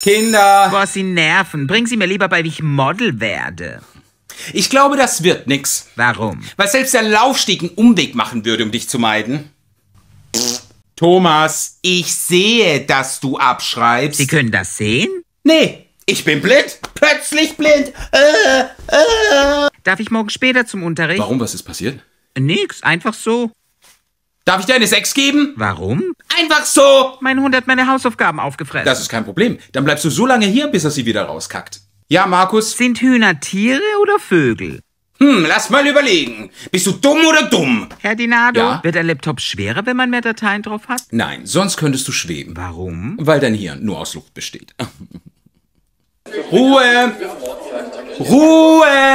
Kinder! Boah, sie nerven. Bring sie mir lieber bei, wie ich Model werde. Ich glaube, das wird nix. Warum? Weil selbst der Laufsteg einen Umweg machen würde, um dich zu meiden. Thomas, ich sehe, dass du abschreibst. Sie können das sehen? Nee, ich bin blind. Plötzlich blind. Äh, äh. Darf ich morgen später zum Unterricht? Warum? Was ist passiert? Nix, einfach so. Darf ich dir eine 6 geben? Warum? Einfach so! Mein Hund hat meine Hausaufgaben aufgefressen. Das ist kein Problem. Dann bleibst du so lange hier, bis er sie wieder rauskackt. Ja, Markus? Sind Hühner Tiere oder Vögel? Hm, lass mal überlegen. Bist du dumm oder dumm? Herr Dinado, ja? wird ein Laptop schwerer, wenn man mehr Dateien drauf hat? Nein, sonst könntest du schweben. Warum? Weil dein Hirn nur aus Luft besteht. Ruhe! Ruhe!